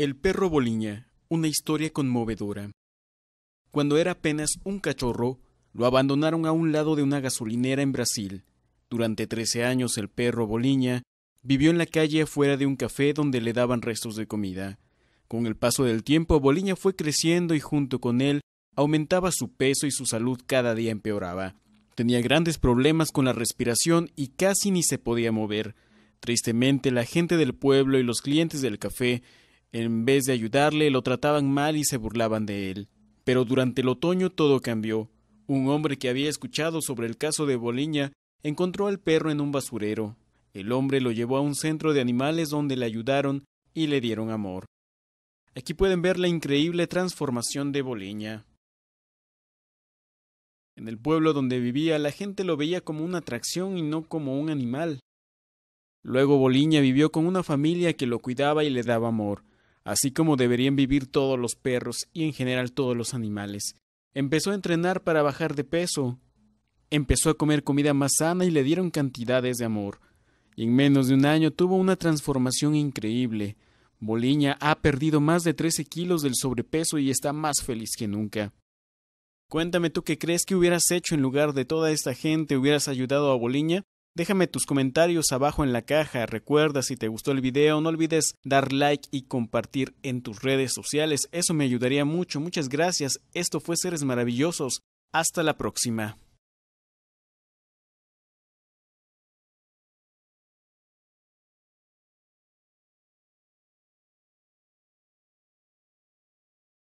El perro Boliña, una historia conmovedora. Cuando era apenas un cachorro, lo abandonaron a un lado de una gasolinera en Brasil. Durante trece años el perro Boliña vivió en la calle afuera de un café donde le daban restos de comida. Con el paso del tiempo, Boliña fue creciendo y junto con él aumentaba su peso y su salud cada día empeoraba. Tenía grandes problemas con la respiración y casi ni se podía mover. Tristemente, la gente del pueblo y los clientes del café en vez de ayudarle, lo trataban mal y se burlaban de él. Pero durante el otoño todo cambió. Un hombre que había escuchado sobre el caso de Boliña encontró al perro en un basurero. El hombre lo llevó a un centro de animales donde le ayudaron y le dieron amor. Aquí pueden ver la increíble transformación de Boliña. En el pueblo donde vivía la gente lo veía como una atracción y no como un animal. Luego Boliña vivió con una familia que lo cuidaba y le daba amor así como deberían vivir todos los perros y en general todos los animales. Empezó a entrenar para bajar de peso. Empezó a comer comida más sana y le dieron cantidades de amor. Y en menos de un año tuvo una transformación increíble. Boliña ha perdido más de 13 kilos del sobrepeso y está más feliz que nunca. Cuéntame tú qué crees que hubieras hecho en lugar de toda esta gente, hubieras ayudado a Boliña. Déjame tus comentarios abajo en la caja. Recuerda si te gustó el video, no olvides dar like y compartir en tus redes sociales. Eso me ayudaría mucho. Muchas gracias. Esto fue Seres Maravillosos. Hasta la próxima.